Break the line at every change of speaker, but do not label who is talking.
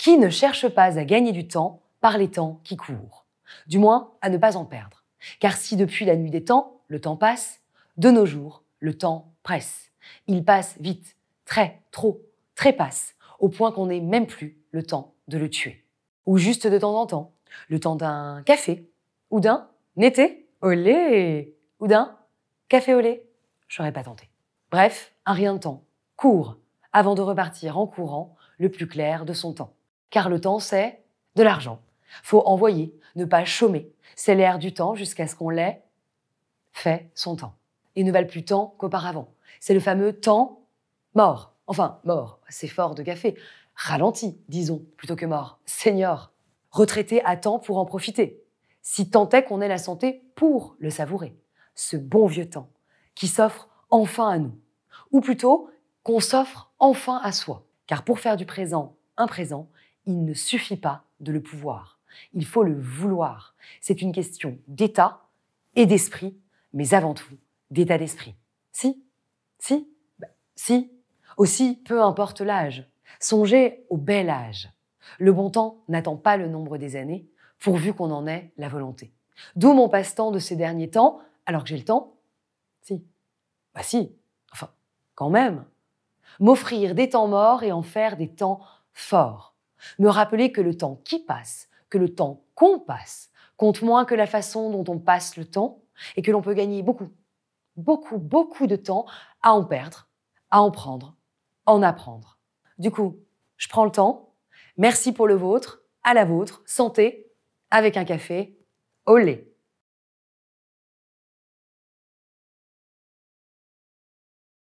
Qui ne cherche pas à gagner du temps par les temps qui courent Du moins, à ne pas en perdre. Car si depuis la nuit des temps, le temps passe, de nos jours, le temps presse. Il passe vite, très, trop, très passe, au point qu'on n'ait même plus le temps de le tuer. Ou juste de temps en temps, le temps d'un café, ou d'un été au lait, ou d'un café au lait. J'aurais pas tenté. Bref, un rien de temps, court, avant de repartir en courant le plus clair de son temps. Car le temps, c'est de l'argent. Faut envoyer, ne pas chômer. C'est l'air du temps jusqu'à ce qu'on l'ait fait son temps. Et ne valent plus tant qu'auparavant. C'est le fameux temps mort. Enfin, mort, c'est fort de café. Ralenti, disons, plutôt que mort. Seigneur, Retraité à temps pour en profiter. Si tant est qu'on ait la santé pour le savourer. Ce bon vieux temps qui s'offre enfin à nous. Ou plutôt, qu'on s'offre enfin à soi. Car pour faire du présent un présent, il ne suffit pas de le pouvoir, il faut le vouloir. C'est une question d'état et d'esprit, mais avant tout d'état d'esprit. Si Si bah, Si Aussi, peu importe l'âge, songez au bel âge. Le bon temps n'attend pas le nombre des années, pourvu qu'on en ait la volonté. D'où mon passe-temps de ces derniers temps, alors que j'ai le temps Si. Bah si, enfin, quand même. M'offrir des temps morts et en faire des temps forts me rappeler que le temps qui passe, que le temps qu'on passe, compte moins que la façon dont on passe le temps et que l'on peut gagner beaucoup, beaucoup, beaucoup de temps à en perdre, à en prendre, en apprendre. Du coup, je prends le temps. Merci pour le vôtre, à la vôtre, santé, avec un café, au lait.